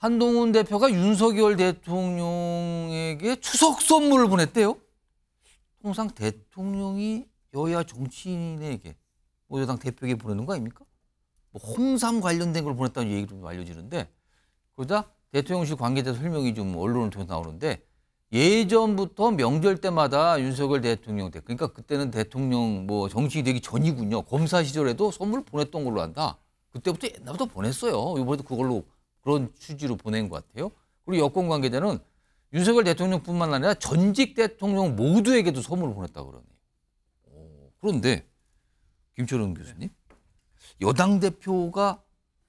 한동훈 대표가 윤석열 대통령에게 추석 선물을 보냈대요. 통상 대통령이 여야 정치인에게 뭐 여당 대표에게 보내는 거 아닙니까? 뭐 홍삼 관련된 걸 보냈다는 얘기도 좀 알려지는데 그러다 대통령실 관계자 설명이 좀 언론을 통해서 나오는데 예전부터 명절 때마다 윤석열 대통령 때 그러니까 그때는 대통령 뭐 정치인이 되기 전이군요. 검사 시절에도 선물 을 보냈던 걸로 안다. 그때부터 옛날부터 보냈어요. 이번에도 그걸로 그런 취지로 보낸 것 같아요. 그리고 여권 관계자는 윤석열 대통령뿐만 아니라 전직 대통령 모두에게도 선물을 보냈다 고 그러네요. 오, 그런데 김철은 교수님 여당 대표가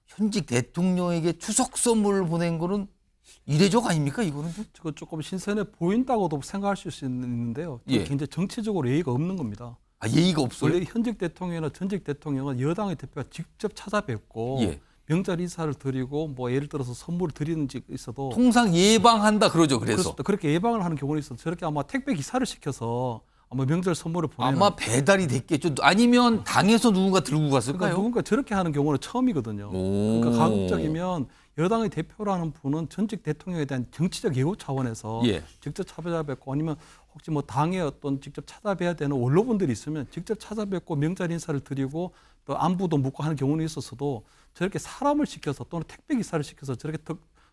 현직 대통령에게 추석 선물을 보낸 거는 이례적 아닙니까 이거는? 그거 조금 신선해 보인다고도 생각할 수 있는데요. 예. 굉장히 정치적으로 예의가 없는 겁니다. 아 예의가 없어요? 원래 현직 대통령이나 전직 대통령은 여당의 대표가 직접 찾아뵙고 예. 명절 인사를 드리고 뭐 예를 들어서 선물을 드리는 지 있어도 통상 예방한다 그러죠. 그 그래서 그렇 그렇게 예방을 하는 경우는 있어. 저렇게 아마 택배 기사를 시켜서 아마 명절 선물을 보내는 아마 배달이 됐겠죠. 아니면 당에서 누군가 들고 갔을까요? 그러니까 누군가 저렇게 하는 경우는 처음이거든요. 그러니까 가급적이면 여당의 대표라는 분은 전직 대통령에 대한 정치적 예우 차원에서 예. 직접 찾아뵙고 아니면 혹시 뭐 당의 어떤 직접 찾아뵈야 되는 원로분들이 있으면 직접 찾아뵙고 명절 인사를 드리고 또 안부도 묻고 하는 경우는 있었어도 저렇게 사람을 시켜서 또는 택배 기사를 시켜서 저렇게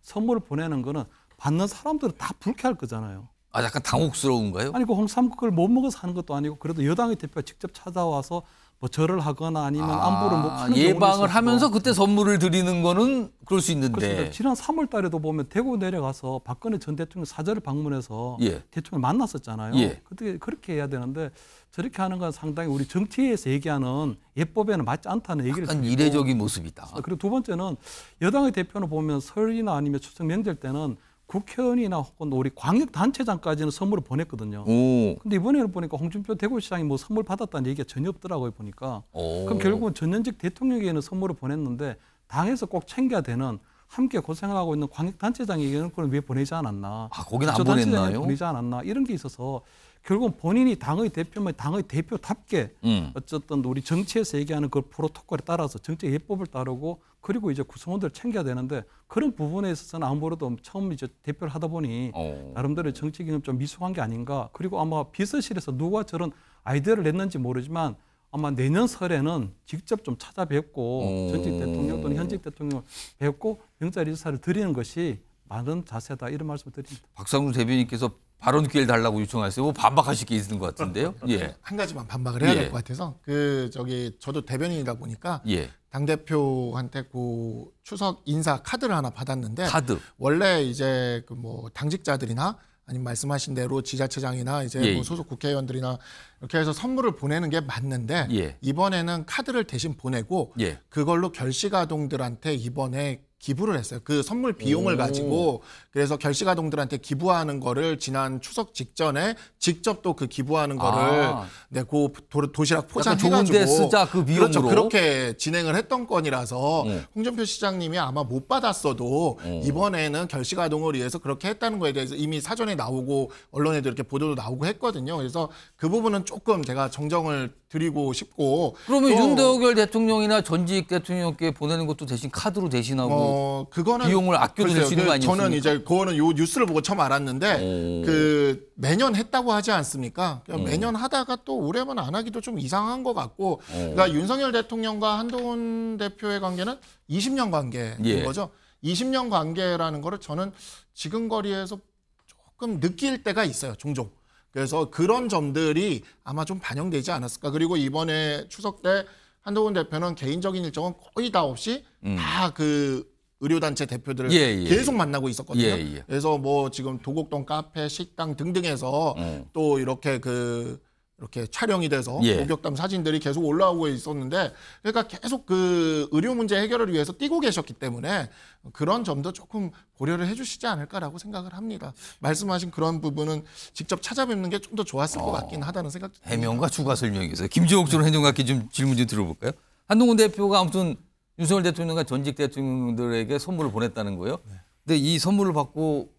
선물을 보내는 거는 받는 사람들은 다 불쾌할 거잖아요. 아, 약간 당혹스러운가요? 아니, 그 홍삼국을 못 먹어서 하는 것도 아니고 그래도 여당의 대표가 직접 찾아와서 뭐 절을 하거나 아니면 아, 안부를 뭐 하는 예방을 하면서 그때 선물을 드리는 거는 그럴 수 있는데 그렇습니다. 지난 3월 달에도 보면 대구 내려가서 박근혜 전 대통령 사절을 방문해서 예. 대통령 만났었잖아요. 예. 그때 그렇게 해야 되는데 저렇게 하는 건 상당히 우리 정치에서 얘기하는 예법에는 맞지 않다는 얘기를 약간 드 이례적인 모습이다. 그리고 두 번째는 여당의 대표는 보면 설이나 아니면 추석 명절 때는 국회의원이나 혹은 우리 광역단체장까지는 선물을 보냈거든요. 오. 근데 이번에는 보니까 홍준표 대구시장이 뭐 선물 받았다는 얘기가 전혀 없더라고요, 보니까. 오. 그럼 결국은 전현직 대통령에게는 선물을 보냈는데 당에서 꼭 챙겨야 되는 함께 고생 하고 있는 광역단체장에게는 그걸 왜 보내지 않았나. 아, 거기는 안 보냈나요? 보내지 않았나. 이런 게 있어서 결국은 본인이 당의 대표면 당의 대표답게 음. 어쨌든 우리 정치에서 얘기하는 그 프로토콜에 따라서 정책 예법을 따르고 그리고 이제 구성원들 챙겨야 되는데 그런 부분에 있어서는 아무래도 처음 이제 대표를 하다 보니 오. 어. 나름대로 정치 경험 좀 미숙한 게 아닌가. 그리고 아마 비서실에서 누가 저런 아이디어를 냈는지 모르지만 아마 내년 설에는 직접 좀 찾아뵙고 어. 전직 대통령 또는 현직 대통령을 뵙고 명자리사를 드리는 것이 많은 자세다 이런 말씀을 드립니다. 박상훈 대변인께서 발언 기회를 달라고 요청하셨요뭐 반박하실 게 있는 것 같은데요. 예. 예. 한 가지만 반박을 해야 될것 예. 같아서 그 저기 저도 대변인이다 보니까 예. 당 대표한테 그 추석 인사 카드를 하나 받았는데 카드. 원래 이제 그뭐 당직자들이나 아니면 말씀하신 대로 지자체장이나 이제 예. 뭐 소속 국회의원들이나 이렇게 해서 선물을 보내는 게 맞는데 예. 이번에는 카드를 대신 보내고 그걸로 결식 아동들한테 이번에 기부를 했어요. 그 선물 비용을 오. 가지고 그래서 결식 아동들한테 기부하는 거를 지난 추석 직전에 직접 또 그 기부하는 아. 거를 아. 네, 고 도, 시락 포장해가지고 좋은데 쓰자 그 그렇죠. 비용으로 그렇죠. 그렇게 진행을 했던 건이라서 네. 홍준표 시장님이 아마 못 받았어도 네. 이번에는 결식 아동을 위해서 그렇게 했다는 거에 대해서 이미 사전에 나오고 언론에도 이렇게 보도도 나오고 했거든요. 그래서 그 부분은 조금 제가 정정을 드리고 싶고 그러면 윤대호결 대통령이나 전직 대통령께 보내는 것도 대신 카드로 대신하고 어. 어, 그거는 비용을 아껴들 글수 있는 그 거아니었습 저는 이제 그거는 요 뉴스를 보고 처음 알았는데 오. 그 매년 했다고 하지 않습니까? 그러 그러니까 네. 매년 하다가 또 올해만 안 하기도 좀 이상한 것 같고 오. 그러니까 윤석열 대통령과 한동훈 대표의 관계는 20년 관계인 예. 거죠. 20년 관계라는 거를 저는 지금 거리에서 조금 느낄 때가 있어요, 종종. 그래서 그런 점들이 아마 좀 반영되지 않았을까. 그리고 이번에 추석 때 한동훈 대표는 개인적인 일정은 거의 다 없이 음. 다그 의료단체 대표들을 예, 예, 계속 예. 만나고 있었거든요. 예, 예, 그래서 뭐 지금 도곡동 카페, 식당 등등에서 음. 또 이렇게 그 이렇게 촬영이 돼서 예. 목격담 사진들이 계속 올라오고 있었는데 그러니까 계속 그 의료 문제 해결을 위해서 뛰고 계셨기 때문에 그런 점도 조금 고려를 해주시지 않을까라고 생각을 합니다. 말씀하신 그런 부분은 직접 찾아뵙는 게 좀 더 좋았을 어, 것 같긴 하다는 생각. 해명과 추가 설명이 있어요. 김지옥 전행정관기좀 질문 좀 들어볼까요? 한동훈 대표가 아무튼 윤석열 대통령과 전직 대통령들에게 선물을 보냈다는 거예요. 네. 근데 이 선물을 받고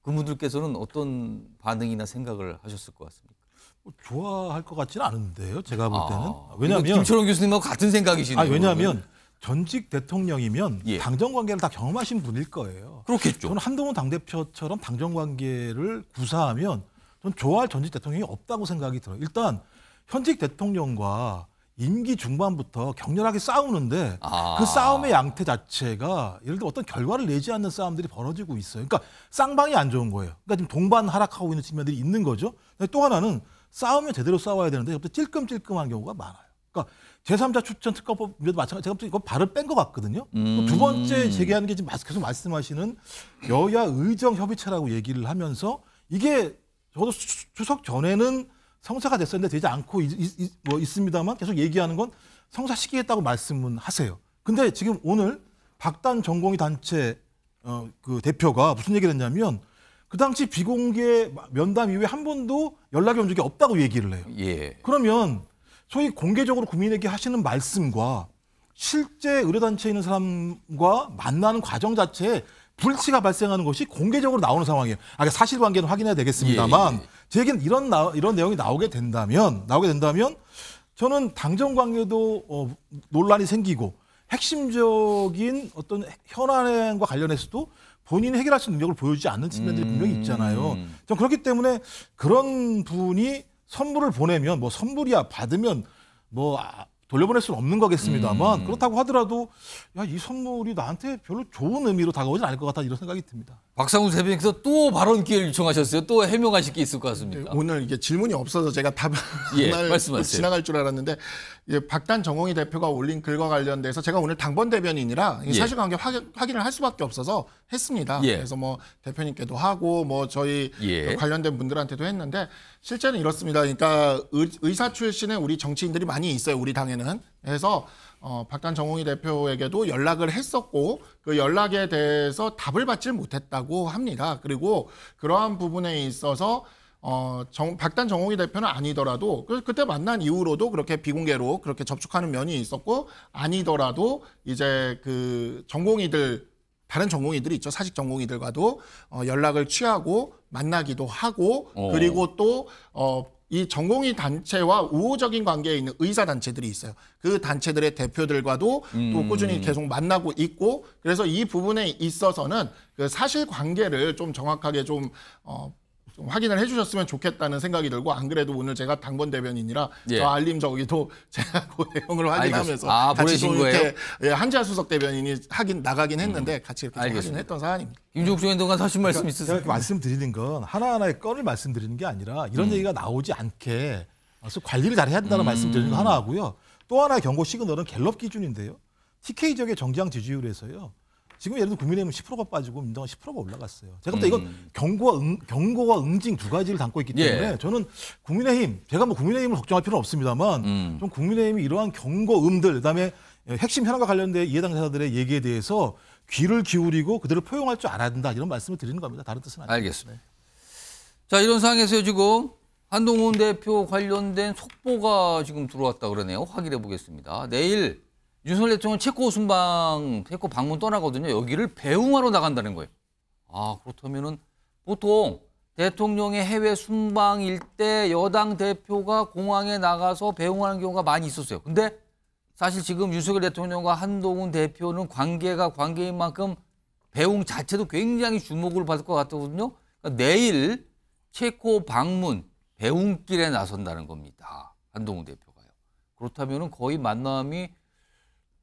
그분들께서는 어떤 반응이나 생각을 하셨을 것 같습니까? 뭐 좋아할 것 같지는 않은데요. 제가 볼 아, 때는 아, 왜냐하면 김철원 교수님하고 같은 생각이시네요. 아, 왜냐하면 전직 대통령이면 예. 당정 관계를 다 경험하신 분일 거예요. 그렇겠죠. 저는 한동훈 당대표처럼 당정 관계를 구사하면 저는 좋아할 전직 대통령이 없다고 생각이 들어요. 일단 현직 대통령과 임기 중반부터 격렬하게 싸우는데 아. 그 싸움의 양태 자체가 예를 들어 어떤 결과를 내지 않는 싸움들이 벌어지고 있어요. 그러니까 쌍방이 안 좋은 거예요. 그러니까 지금 동반 하락하고 있는 측면들이 있는 거죠. 또 하나는 싸우면 제대로 싸워야 되는데 갑자기 찔끔찔끔한 경우가 많아요. 그러니까 제3자 추천 특허법 문제도 마찬가지 제가 이거 발을 뺀 것 같거든요. 음. 두 번째 음. 제기하는 게 지금 계속 말씀하시는 여야 의정 협의체라고 얘기를 하면서 이게 저도 추석 전에는 성사가 됐었는데 되지 않고 이, 이, 뭐 있습니다만 계속 얘기하는 건 성사 시기했다고 말씀은 하세요. 근데 지금 오늘 박단 전공의 단체 어, 그 대표가 무슨 얘기를 했냐면 그 당시 비공개 면담 이후에 한 번도 연락이 온 적이 없다고 얘기를 해요. 예. 그러면 소위 공개적으로 국민에게 하시는 말씀과 실제 의료단체에 있는 사람과 만나는 과정 자체에 불치가 발생하는 것이 공개적으로 나오는 상황이에요. 아, 그러니까 사실관계는 확인해야 되겠습니다만 예. 예, 예. 제 얘기는 이런 나, 이런 내용이 나오게 된다면 나오게 된다면 저는 당정 관계도 어, 논란이 생기고 핵심적인 어떤 현안과 관련해서도 본인이 해결할 수 있는 능력을 보여주지 않는 측면들이 음. 분명히 있잖아요. 전 그렇기 때문에 그런 분이 선물을 보내면 뭐 선물이야 받으면 뭐 아, 돌려보낼 수는 없는 거겠습니다만 음. 그렇다고 하더라도 야 이 선물이 나한테 별로 좋은 의미로 다가오진 않을 것 같다 이런 생각이 듭니다. 박상훈 대변인께서 또 발언 기회를 요청하셨어요. 또 해명하실 게 있을 것 같습니까? 네, 오늘 이게 질문이 없어서 제가 답을 예, 말씀하세요. 지나갈 줄 알았는데 예, 박단 정홍희 대표가 올린 글과 관련돼서 제가 오늘 당번 대변인이라 예. 사실관계 확인을 할 수밖에 없어서 했습니다. 예. 그래서 뭐 대표님께도 하고 뭐 저희 예. 그 관련된 분들한테도 했는데 실제는 이렇습니다. 그러니까 의사 출신의 우리 정치인들이 많이 있어요. 우리 당에는. 그래서 어, 박단 정홍희 대표에게도 연락을 했었고 그 연락에 대해서 답을 받질 못했다고 합니다. 그리고 그러한 부분에 있어서 어, 정, 박단 정홍희 대표는 아니더라도 그, 그때 만난 이후로도 그렇게 비공개로 그렇게 접촉하는 면이 있었고 아니더라도 이제 그전공이들 다른 전공이들이 있죠 사직 전공이들과도 어, 연락을 취하고 만나기도 하고 오. 어. 그리고 또 어, 이 전공의 단체와 우호적인 관계에 있는 의사 단체들이 있어요. 그 단체들의 대표들과도 음. 또 꾸준히 계속 만나고 있고 그래서 이 부분에 있어서는 그 사실 관계를 좀 정확하게 좀 어, 좀 확인을 해주셨으면 좋겠다는 생각이 들고 안 그래도 오늘 제가 당번 대변인이라 예. 저 알림 저기도 제가 그 내용을 확인하면서 아, 같이 좀 이렇게 예, 한지하 수석 대변인이 확인 나가긴 음, 했는데 음. 같이 이렇게 확인했던 사안입니다. 임종주 행동관 사실 말씀 있으세요? 그러 말씀드리는 건 하나하나의 건을 말씀드리는 게 아니라 이런 음. 얘기가 나오지 않게 관리를 잘해야 한다는 음. 말씀드리는 거 하나 하고요. 또 하나 의 경고 시그널은 갤럽 기준인데요. TK 지역의 정장 지지율에서요. 지금 예를 들어 국민의힘은 10%가 빠지고 민당은 10%가 올라갔어요. 제가 볼때 이건 음. 경고와 응, 경고와 응징 두 가지를 담고 있기 예. 때문에 예. 저는 국민의힘 제가 뭐 국민의힘을 걱정할 필요는 없습니다만 음. 좀 국민의힘이 이러한 경고음들 그다음에 핵심 현안과 관련된 이해당사자들의 얘기에 대해서 귀를 기울이고 그들을 포용할 줄 알아야 된다 이런 말씀을 드리는 겁니다. 다른 뜻은 아니죠. 알겠습니다. 네. 자 이런 상황에서 지금 한동훈 대표 관련된 속보가 지금 들어왔다 그러네요. 확인해 보겠습니다. 내일 윤석열 대통령 체코 순방, 체코 방문 떠나거든요. 여기를 배웅하러 나간다는 거예요. 아, 그렇다면은 보통 대통령의 해외 순방일 때 여당 대표가 공항에 나가서 배웅하는 경우가 많이 있었어요. 근데 사실 지금 윤석열 대통령과 한동훈 대표는 관계가 관계인 만큼 배웅 자체도 굉장히 주목을 받을 것 같거든요. 그러니까 내일 체코 방문 배웅길에 나선다는 겁니다. 한동훈 대표가요. 그렇다면 은 거의 만남이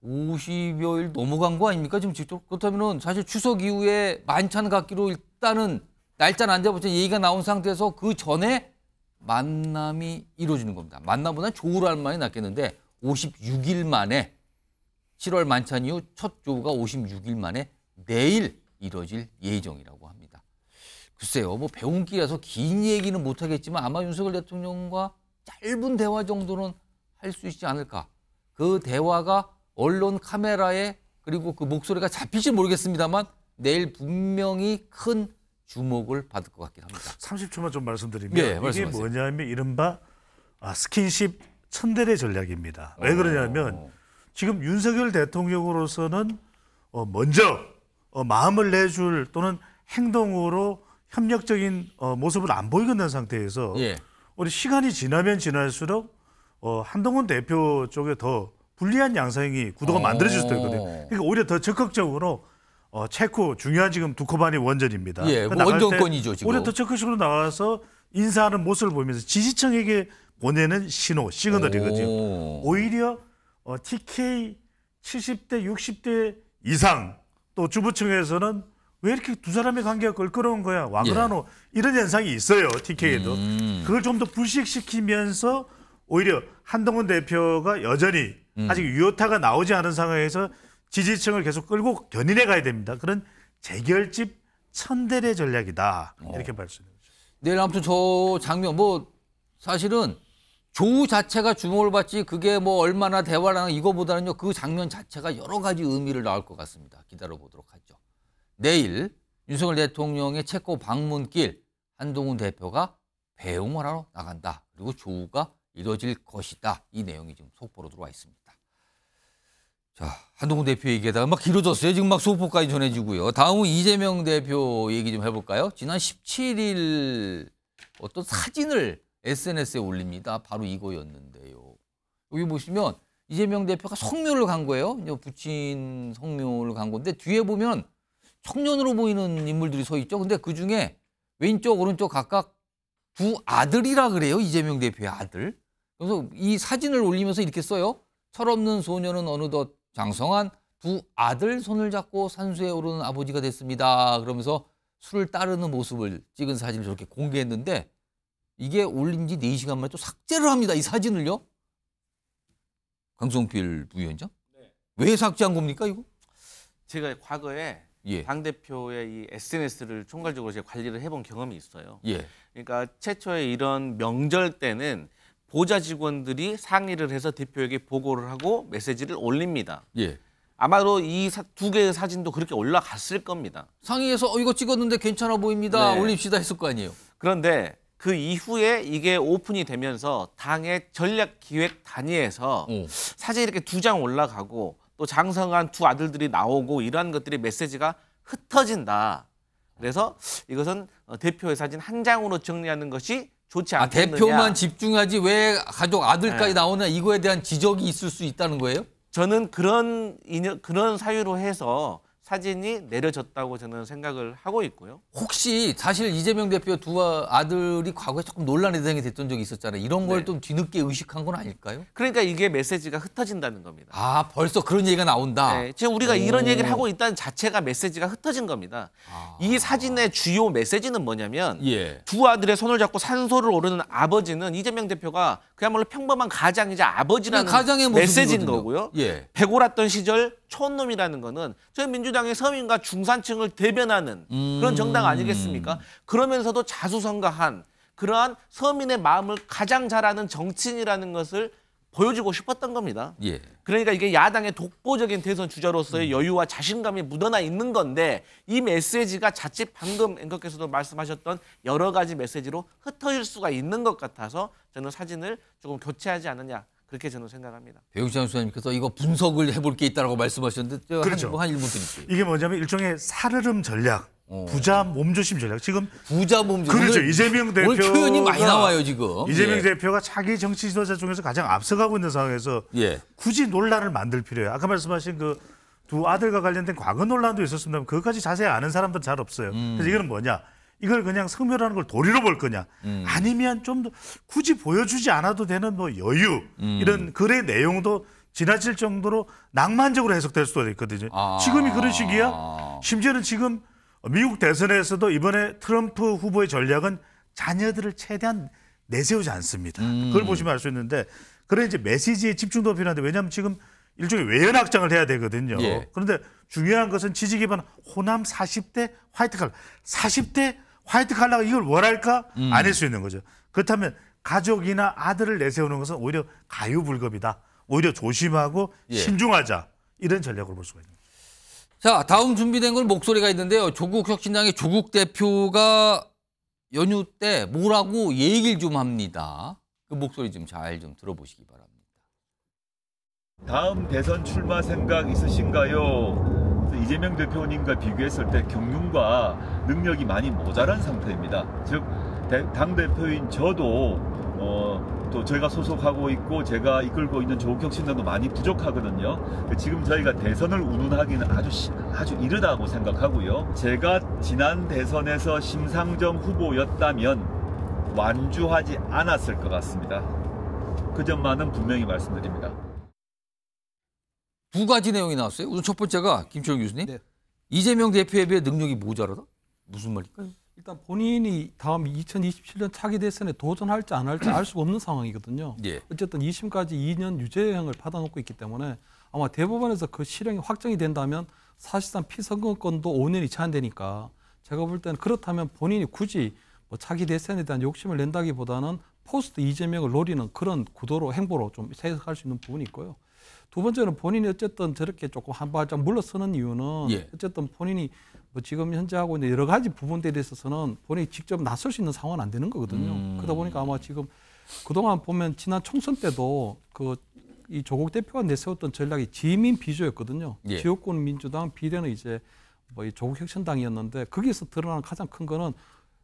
50여일 넘어간 거 아닙니까? 지금 직접 그렇다면은 사실 추석 이후에 만찬 갖기로 일단은 날짜는 안 잡았죠. 얘기가 나온 상태에서 그 전에 만남이 이루어지는 겁니다. 만남보다 는 조우라는 말이 낫겠는데 56일 만에 7월 만찬 이후 첫 조우가 56일 만에 내일 이뤄질 예정이라고 합니다. 글쎄요, 뭐 배운 길이라서 긴 얘기는 못하겠지만 아마 윤석열 대통령과 짧은 대화 정도는 할 수 있지 않을까. 그 대화가 언론 카메라에 그리고 그 목소리가 잡힐지 모르겠습니다만 내일 분명히 큰 주목을 받을 것 같긴 합니다. 30초만 좀 말씀드리면 네, 이게 뭐냐면 이른바 아, 스킨십 천대례 전략입니다. 왜 어. 그러냐면 지금 윤석열 대통령으로서는 어, 먼저 어, 마음을 내줄 또는 행동으로 협력적인 어, 모습을 안 보이고 있는 상태에서 예. 우리 시간이 지나면 지날수록 어, 한동훈 대표 쪽에 더 불리한 양상이 구도가 만들어질 수도 있거든요. 어. 그러니까 오히려 더 적극적으로 어, 체코 중요한 지금 두코반이 원전입니다. 예, 그러니까 뭐 원전권이죠 지금. 오히려 더 적극적으로 나와서 인사하는 모습을 보면서 지지층에게 보내는 신호, 시그널이거든요. 오히려 어, TK 70대, 60대 이상 또 주부층에서는 왜 이렇게 두 사람의 관계가 걸끄러운 거야? 와그라노 예. 이런 현상이 있어요 TK에도 음. 그걸 좀 더 불식시키면서 오히려 한동훈 대표가 여전히 음. 아직 유효타가 나오지 않은 상황에서 지지층을 계속 끌고 견인해 가야 됩니다. 그런 재결집 천대례 전략이다. 이렇게 말씀드리 어. 네, 아무튼 저 장면 뭐 사실은 조 자체가 주목을 받지 그게 뭐 얼마나 대화라는 이거보다는요 그 장면 자체가 여러 가지 의미를 낳을 것 같습니다. 기다려 보도록 하죠. 내일 윤석열 대통령의 체코 방문길 한동훈 대표가 배웅을 하러 나간다. 그리고 조우가 이뤄질 것이다. 이 내용이 지금 속보로 들어와 있습니다. 자, 한동훈 대표 얘기하다가 막 길어졌어요. 지금 막 소폭까지 전해지고요. 다음은 이재명 대표 얘기 좀 해볼까요? 지난 17일 어떤 사진을 SNS에 올립니다. 바로 이거였는데요. 여기 보시면 이재명 대표가 성묘를 간 거예요. 부친 성묘를 간 건데 뒤에 보면 청년으로 보이는 인물들이 서 있죠. 근데 그 중에 왼쪽 오른쪽 각각 두 아들이라 그래요. 이재명 대표의 아들. 그래서 이 사진을 올리면서 이렇게 써요. 철없는 소녀는 어느덧 장성한 두 아들 손을 잡고 산수에 오르는 아버지가 됐습니다. 그러면서 술을 따르는 모습을 찍은 사진을 저렇게 공개했는데 이게 올린 지 4시간 만에 또 삭제를 합니다. 이 사진을요. 강성필 부위원장? 네. 왜 삭제한 겁니까 이거? 제가 과거에 예. 당 대표의 이 SNS를 총괄적으로 제가 관리를 해본 경험이 있어요. 예. 그러니까 최초에 이런 명절 때는 보좌 직원들이 상의를 해서 대표에게 보고를 하고 메시지를 올립니다. 예. 아마도 이 두 개의 사진도 그렇게 올라갔을 겁니다. 상의해서 어, 이거 찍었는데 괜찮아 보입니다. 네. 올립시다 했을 거 아니에요. 그런데 그 이후에 이게 오픈이 되면서 당의 전략기획 단위에서 오. 어. 사진 이렇게 두 장 올라가고 또 장성한 두 아들들이 나오고 이러한 것들이 메시지가 흩어진다. 그래서 이것은 어, 대표의 사진 한 장으로 정리하는 것이 좋지 않겠 아, 대표만 집중하지 왜 가족 아들까지 네. 나오냐 이거에 대한 지적이 있을 수 있다는 거예요? 저는 그런 인연, 그런 사유로 해서 사진이 내려졌다고 저는 생각을 하고 있고요. 혹시 사실 이재명 대표 두 아들이 과거에 조금 논란의 대상이 됐던 적이 있었잖아요. 이런 걸좀 네. 뒤늦게 의식한 건 아닐까요? 그러니까 이게 메시지가 흩어진다는 겁니다. 아 벌써 그런 얘기가 나온다. 네, 지금 우리가 오. 이런 얘기를 하고 있다는 자체가 메시지가 흩어진 겁니다. 아. 이 사진의 주요 메시지는 뭐냐면 예. 두 아들의 손을 잡고 산소를 오르는 아버지는 이재명 대표가 그야말로 평범한 가장이자 아버지라는 가장의 메시지인 거고요. 예. 배고랐던 시절 촌놈이라는 거는 저희 민주당의 서민과 중산층을 대변하는 음... 그런 정당 음. 아니겠습니까? 그러면서도 자수성가한 그러한 서민의 마음을 가장 잘 아는 정치인이라는 것을 보여주고 싶었던 겁니다. 예. 그러니까 이게 야당의 독보적인 대선 주자로서의 음. 여유와 자신감이 묻어나 있는 건데 이 메시지가 자칫 방금 앵커께서도 말씀하셨던 여러 가지 메시지로 흩어질 수가 있는 것 같아서 저는 사진을 조금 교체하지 않느냐 그렇게 저는 생각합니다. 배우장 수사님께서 이거 분석을 해볼 게있다고 말씀하셨는데 그렇죠. 뭐 한, 뭐한 1분 드릴게요. 이게 뭐냐면 일종의 사르름 전략 어. 부자 몸조심 전략. 지금 부자 몸조심. 그렇죠. 이재명 대표 표현이 많이 나와요 지금. 이재명 예. 대표가 자기 정치 지도자 중에서 가장 앞서가고 있는 상황에서 예. 굳이 논란을 만들 필요해요. 아까 말씀하신 그 두 아들과 관련된 과거 논란도 있었습니다. 그것까지 자세히 아는 사람들잘 없어요. 음. 그래서 이거는 뭐냐? 이걸 그냥 성묘하는걸 도리로 볼 거냐 음. 아니면 좀 더 굳이 보여주지 않아도 되는 뭐 여유 음. 이런 글의 내용도 지나칠 정도로 낭만적으로 해석될 수도 있거든요. 아. 지금이 그런 시기야. 심지어는 지금 미국 대선에서도 이번에 트럼프 후보의 전략은 자녀들을 최대한 내세우지 않습니다. 음. 그걸 보시면 알 수 있는데 그런 이제 메시지에 집중도 필요한데 왜냐하면 지금 일종의 외연 확장을 해야 되거든요. 예. 그런데 중요한 것은 지지 기반 호남 40대 화이트 칼라, 40대 화이트 칼라가 이걸 원할까 음. 안할 수 있는 거죠. 그렇다면 가족이나 아들을 내세우는 것은 오히려 가유불급이다. 오히려 조심하고 예. 신중하자 이런 전략으로 볼 수가 있습니다. 자, 다음 준비된 건 목소리가 있는데요. 조국 혁신당의 조국 대표가 연휴 때 뭐라고 얘기를 좀 합니다. 그 목소리 좀 잘좀 좀 들어보시기 바랍니다. 다음 대선 출마 생각 있으신가요? 이재명 대표님과 비교했을 때 경륜과 능력이 많이 모자란 상태입니다. 즉, 당 대표인 저도 어, 또 제가 소속하고 있고 제가 이끌고 있는 조국 신당도 많이 부족하거든요. 지금 저희가 대선을 운운하기는 아주 시, 아주 이르다고 생각하고요. 제가 지난 대선에서 심상정 후보였다면 완주하지 않았을 것 같습니다. 그 점만은 분명히 말씀드립니다. 두 가지 내용이 나왔어요. 우선 첫 번째가 김철용 교수님 네. 이재명 대표에 비해 능력이 모자라다? 무슨 말일까요? 일단 본인이 다음 2027년 차기 대선에 도전할지 안 할지 알 수가 없는 상황이거든요. 예. 어쨌든 2심까지 2년 유죄형을 받아놓고 있기 때문에 아마 대법원에서 그 실형이 확정이 된다면 사실상 피선거권도 5년이 제한되니까 제가 볼 때는 그렇다면 본인이 굳이 뭐 차기 대선에 대한 욕심을 낸다기보다는 포스트 이재명을 노리는 그런 구도로 행보로 좀 해석할 수 있는 부분이 있고요. 두 번째는 본인이 어쨌든 저렇게 조금 한 발짝 물러서는 이유는 예. 어쨌든 본인이 뭐 지금 현재 하고 있는 여러 가지 부분들에 있어서는 본인이 직접 나설 수 있는 상황은 안 되는 거거든요. 음. 그러다 보니까 아마 지금 그동안 보면 지난 총선 때도 그 이 조국 대표가 내세웠던 전략이 지민 비조였거든요. 예. 지역권 민주당 비례는 이제 뭐이 조국 혁신당이었는데 거기서드러나 가장 큰 거는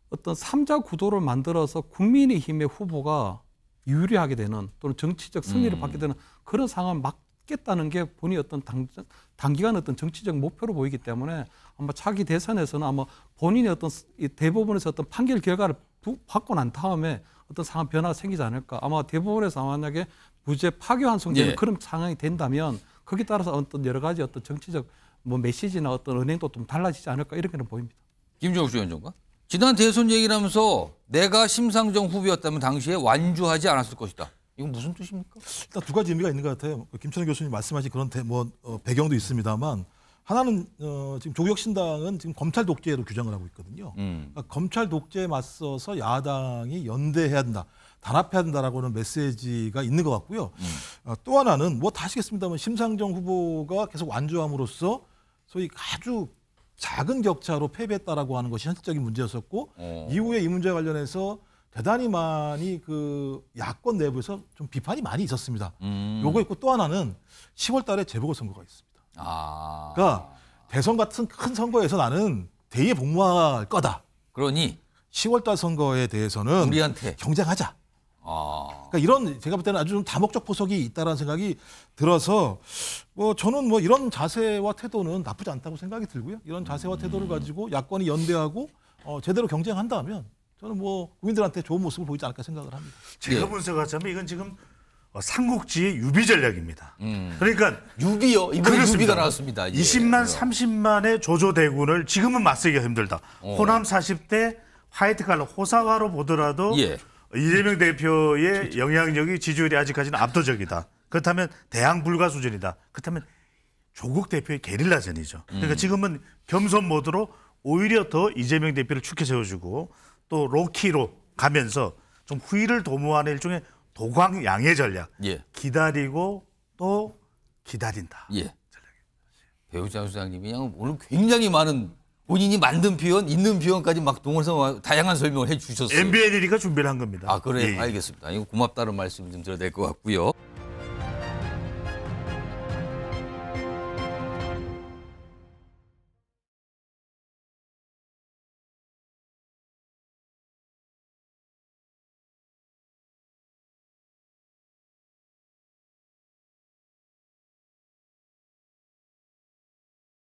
어떤 삼자 구도를 만들어서 국민의힘의 후보가 유리하게 되는 또는 정치적 승리를 음. 받게 되는 그런 상황을 막 겠다는 게 본인 어떤 당, 단기간 어떤 정치적 목표로 보이기 때문에 아마 차기 대선에서는 아마 본인의 어떤 이 대법원에서 어떤 판결 결과를 부, 받고 난 다음에 어떤 상황 변화가 생기지 않을까. 아마 대법원에서 만약에 무죄 파기환 송되는 예. 그런 상황이 된다면 거기에 따라서 어떤 여러 가지 어떤 정치적 뭐 메시지나 어떤 은행도 좀 달라지지 않을까 이렇게는 보입니다. 김종욱 위원장과 지난 대선 얘기를 하면서 내가 심상정 후보였다면 당시에 완주하지 않았을 것이다. 이건 무슨 뜻입니까? 일단 두 가지 의미가 있는 것 같아요. 김천호 교수님 말씀하신 그런 대, 뭐 어, 배경도 있습니다만 하나는 어, 지금 조국혁신당은 지금 검찰 독재로 규정을 하고 있거든요. 음. 그러니까 검찰 독재에 맞서서 야당이 연대해야 한다. 단합해야 된다라고는 메시지가 있는 것 같고요. 음. 어, 또 하나는 뭐 다시겠습니다만 심상정 후보가 계속 완주함으로써 소위 아주 작은 격차로 패배했다라고 하는 것이 현실적인 문제였었고 어. 이후에 이문제 관련해서 대단히 많이 그 야권 내부에서 좀 비판이 많이 있었습니다. 음. 요거 있고 또 하나는 10월 달에 재보궐선거가 있습니다. 아. 그러니까 대선 같은 큰 선거에서 나는 대의 복무할 거다. 그러니 10월 달 선거에 대해서는 우리한테 경쟁하자. 아. 그러니까 이런 제가 볼 때는 아주 좀 다목적 포석이 있다라는 생각이 들어서 뭐 저는 뭐 이런 자세와 태도는 나쁘지 않다고 생각이 들고요. 이런 자세와 음. 태도를 가지고 야권이 연대하고 어 제대로 경쟁한다면 저는 뭐 국민들한테 좋은 모습을 보이지 않을까 생각을 합니다. 제가 예. 네. 분석하자면 이건 지금 어, 삼국지의 유비 전략입니다. 음. 그러니까 유비요. 이번에 그렇습니다. 유비가 나왔습니다. 예. 20만, 30만의 조조 대군을 지금은 맞서기가 힘들다. 오. 어. 호남 40대 화이트 칼로 호사화로 보더라도 예. 이재명 대표의 영향력이 지지율이 아직까지는 압도적이다. 그렇다면 대항 불가 수준이다. 그렇다면 조국 대표의 게릴라전이죠. 그러니까 음. 지금은 겸손 모드로 오히려 더 이재명 대표를 축해 세워주고 또 로키로 가면서 좀 후위를 도모하는 일종의 도광 양해 전략. 예. 기다리고 또 기다린다. 예. 배우자 소장님이 오늘 굉장히 많은 본인이 만든 표현, 있는 표현까지 막 동원해서 다양한 설명을 해주셨어요. MBN이니까 준비를 한 겁니다. 아, 그래요? 예. 예. 알겠습니다. 이거 고맙다는 말씀 좀 드려야 될 것 같고요.